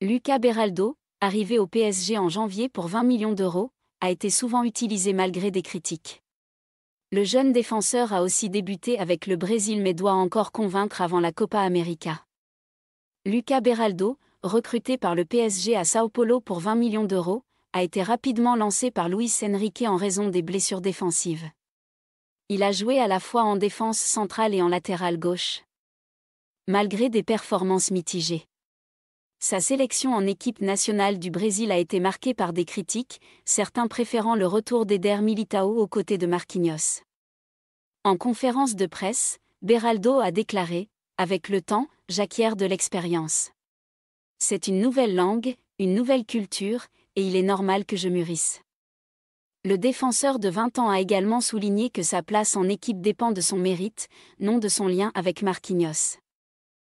Luca Beraldo, arrivé au PSG en janvier pour 20 millions d'euros, a été souvent utilisé malgré des critiques. Le jeune défenseur a aussi débuté avec le Brésil mais doit encore convaincre avant la Copa América. Luca Beraldo, recruté par le PSG à Sao Paulo pour 20 millions d'euros, a été rapidement lancé par Luis Enrique en raison des blessures défensives. Il a joué à la fois en défense centrale et en latéral gauche. Malgré des performances mitigées. Sa sélection en équipe nationale du Brésil a été marquée par des critiques, certains préférant le retour d'Eder Militao aux côtés de Marquinhos. En conférence de presse, Beraldo a déclaré Avec le temps, j'acquiers de l'expérience. C'est une nouvelle langue, une nouvelle culture, et il est normal que je mûrisse. Le défenseur de 20 ans a également souligné que sa place en équipe dépend de son mérite, non de son lien avec Marquinhos.